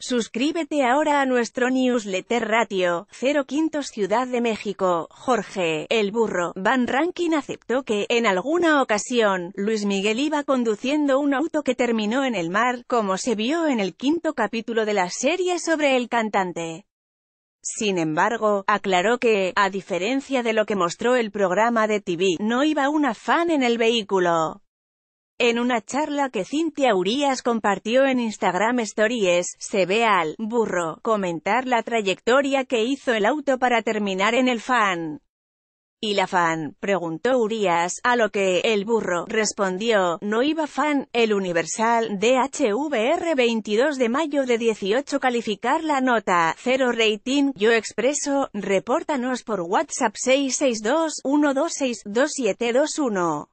Suscríbete ahora a nuestro newsletter Ratio, 05 Ciudad de México. Jorge, el burro, Van Rankin aceptó que, en alguna ocasión, Luis Miguel iba conduciendo un auto que terminó en el mar, como se vio en el quinto capítulo de la serie sobre el cantante. Sin embargo, aclaró que, a diferencia de lo que mostró el programa de TV, no iba una fan en el vehículo. En una charla que Cintia Urias compartió en Instagram Stories, se ve al burro comentar la trayectoria que hizo el auto para terminar en el fan. ¿Y la fan? preguntó Urias, a lo que el burro respondió, no iba fan, el Universal, DHVR 22 de mayo de 18 calificar la nota, 0 rating, yo expreso, repórtanos por WhatsApp 662 126 2721